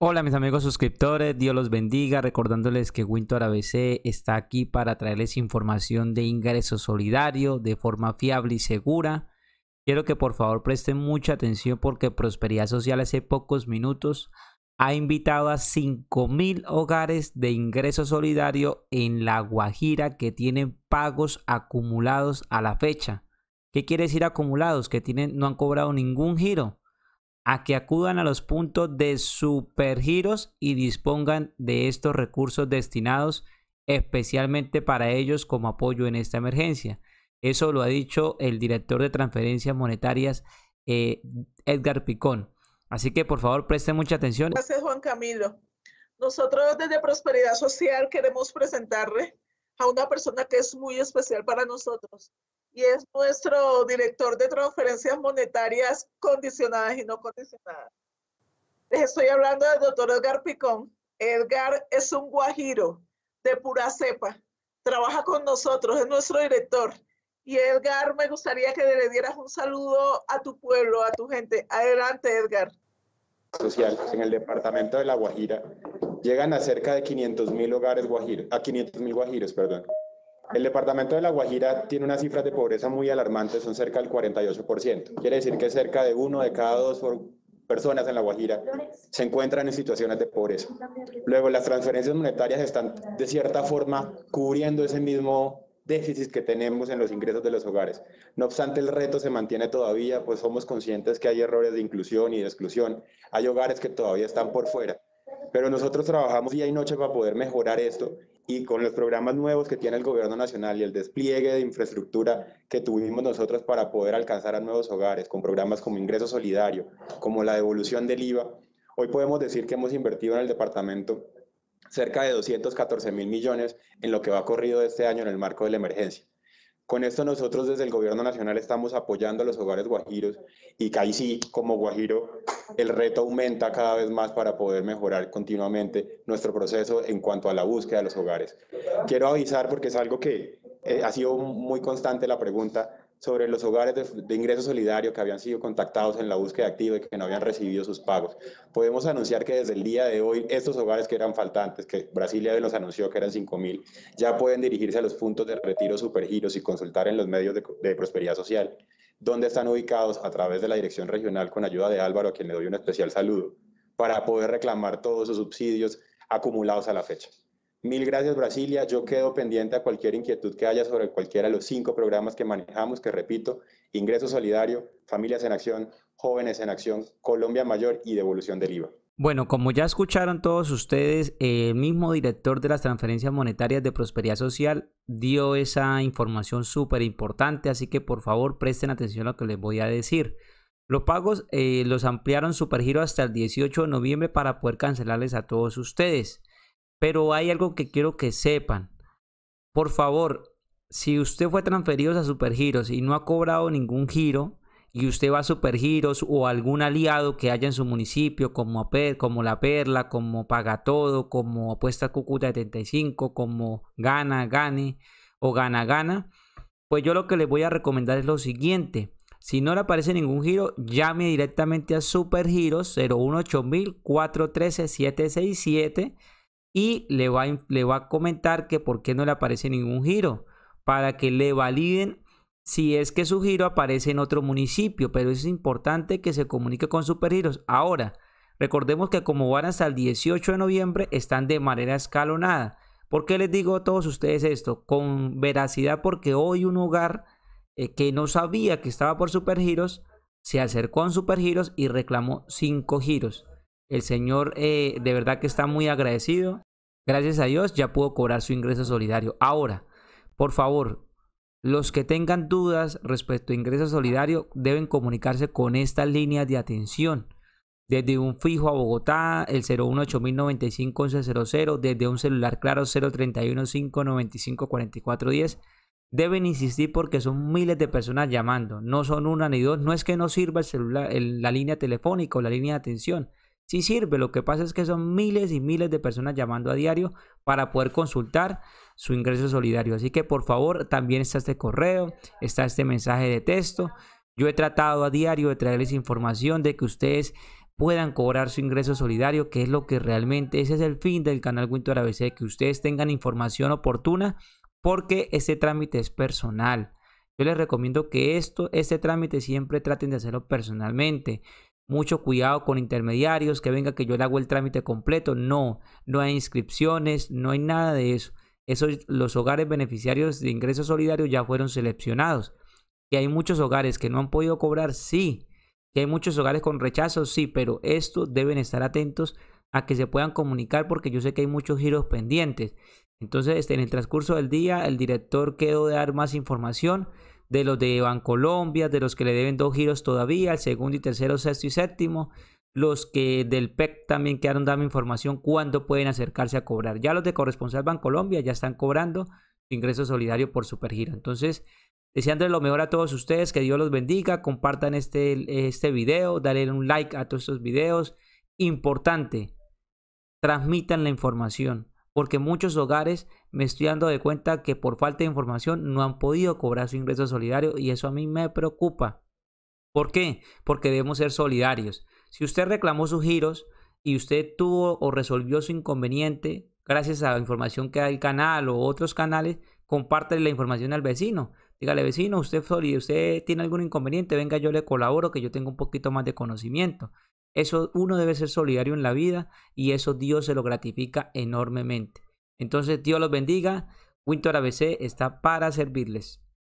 Hola mis amigos suscriptores, Dios los bendiga, recordándoles que winter ABC está aquí para traerles información de ingreso solidario de forma fiable y segura. Quiero que por favor presten mucha atención porque Prosperidad Social hace pocos minutos ha invitado a 5.000 hogares de ingreso solidario en La Guajira que tienen pagos acumulados a la fecha. ¿Qué quiere decir acumulados? Que tienen, no han cobrado ningún giro a que acudan a los puntos de supergiros y dispongan de estos recursos destinados especialmente para ellos como apoyo en esta emergencia. Eso lo ha dicho el director de transferencias monetarias, eh, Edgar Picón. Así que por favor presten mucha atención. Gracias Juan Camilo. Nosotros desde Prosperidad Social queremos presentarle a una persona que es muy especial para nosotros y es nuestro director de transferencias monetarias condicionadas y no condicionadas. Les estoy hablando del doctor Edgar Picón. Edgar es un guajiro de pura cepa. Trabaja con nosotros, es nuestro director. Y Edgar, me gustaría que le dieras un saludo a tu pueblo, a tu gente. Adelante, Edgar. Social en el departamento de La Guajira llegan a cerca de 500 mil hogares guajiros, a 500 mil guajiros, perdón el departamento de La Guajira tiene unas cifras de pobreza muy alarmantes, son cerca del 48%. Quiere decir que cerca de uno de cada dos personas en La Guajira se encuentran en situaciones de pobreza. Luego, las transferencias monetarias están de cierta forma cubriendo ese mismo déficit que tenemos en los ingresos de los hogares. No obstante, el reto se mantiene todavía, pues somos conscientes que hay errores de inclusión y de exclusión. Hay hogares que todavía están por fuera. Pero nosotros trabajamos día y noche para poder mejorar esto y con los programas nuevos que tiene el gobierno nacional y el despliegue de infraestructura que tuvimos nosotros para poder alcanzar a nuevos hogares, con programas como Ingreso Solidario, como la devolución del IVA, hoy podemos decir que hemos invertido en el departamento cerca de 214 mil millones en lo que va corrido este año en el marco de la emergencia. Con esto nosotros desde el gobierno nacional estamos apoyando a los hogares guajiros y que ahí sí, como guajiro, el reto aumenta cada vez más para poder mejorar continuamente nuestro proceso en cuanto a la búsqueda de los hogares. Quiero avisar porque es algo que eh, ha sido muy constante la pregunta sobre los hogares de, ingreso solidario que habían sido contactados en la búsqueda activa y que no habían recibido sus pagos. Podemos anunciar que desde el día de hoy estos hogares que eran faltantes, que Brasilia nos anunció que eran 5.000, ya pueden dirigirse a los puntos de retiro supergiros y consultar en los medios de, prosperidad social donde están ubicados a través de la dirección regional con ayuda de Álvaro, a quien le doy un especial saludo, para poder reclamar todos sus subsidios acumulados a la fecha. Mil gracias, Brasilia. Yo quedo pendiente a cualquier inquietud que haya sobre cualquiera de los cinco programas que manejamos, que repito, Ingreso Solidario, Familias en Acción, Jóvenes en Acción, Colombia Mayor y Devolución del IVA. Bueno, como ya escucharon todos ustedes, el mismo director de las transferencias monetarias de Prosperidad Social dio esa información súper importante, así que por favor presten atención a lo que les voy a decir. Los pagos eh, los ampliaron Supergiro hasta el 18 de noviembre para poder cancelarles a todos ustedes. Pero hay algo que quiero que sepan. Por favor, si usted fue transferido a Supergiros y no ha cobrado ningún giro, y usted va a Supergiros o algún aliado que haya en su municipio, como, como La Perla, como Paga Todo, como Apuesta Cúcuta 75, como Gana, Gane o Gana, Gana, pues yo lo que les voy a recomendar es lo siguiente. Si no le aparece ningún giro, llame directamente a Supergiros 018000 413 767 y le va, a, le va a comentar que por qué no le aparece ningún giro para que le validen si es que su giro aparece en otro municipio, pero es importante que se comunique con Supergiros. Ahora, recordemos que como van hasta el 18 de noviembre, están de manera escalonada. ¿Por qué les digo a todos ustedes esto? Con veracidad, porque hoy un hogar eh, que no sabía que estaba por Supergiros, se acercó a Supergiros y reclamó 5 giros. El señor eh, de verdad que está muy agradecido. Gracias a Dios ya pudo cobrar su ingreso solidario. Ahora, por favor, los que tengan dudas respecto a ingreso solidario deben comunicarse con esta línea de atención. Desde un fijo a Bogotá, el 018.095.1100, desde un celular claro 031.595.4410. Deben insistir porque son miles de personas llamando, no son una ni dos, no es que no sirva el celular, la línea telefónica o la línea de atención, si sirve. Lo que pasa es que son miles y miles de personas llamando a diario para poder consultar su ingreso solidario. Así que por favor, también está este correo, está este mensaje de texto. Yo he tratado a diario de traerles información de que ustedes puedan cobrar su ingreso solidario, que es lo que realmente, ese es el fin del canal Winter ABC, que ustedes tengan información oportuna porque este trámite es personal. Yo les recomiendo que esto, este trámite siempre traten de hacerlo personalmente mucho cuidado con intermediarios, que venga que yo le hago el trámite completo. No, no hay inscripciones, no hay nada de eso. eso los hogares beneficiarios de ingresos solidarios ya fueron seleccionados. Que hay muchos hogares que no han podido cobrar, sí. Que hay muchos hogares con rechazos, sí, pero estos deben estar atentos a que se puedan comunicar porque yo sé que hay muchos giros pendientes. Entonces, este, en el transcurso del día, el director quedó de dar más información de los de Bancolombia, de los que le deben dos giros todavía, el segundo y tercero, sexto y séptimo, los que del PEC también quedaron dando información cuándo pueden acercarse a cobrar. Ya los de corresponsal Bancolombia ya están cobrando ingreso solidario por supergiro. Entonces, deseándoles lo mejor a todos ustedes, que Dios los bendiga, compartan este, este video, dale un like a todos estos videos. Importante, transmitan la información porque muchos hogares me estoy dando de cuenta que por falta de información no han podido cobrar su ingreso solidario y eso a mí me preocupa. ¿Por qué? Porque debemos ser solidarios. Si usted reclamó sus giros y usted tuvo o resolvió su inconveniente gracias a la información que da el canal o otros canales, compártele la información al vecino. Dígale, vecino, usted, usted tiene algún inconveniente, venga, yo le colaboro, que yo tengo un poquito más de conocimiento. Eso uno debe ser solidario en la vida y eso Dios se lo gratifica enormemente. Entonces, Dios los bendiga. Winter ABC está para servirles.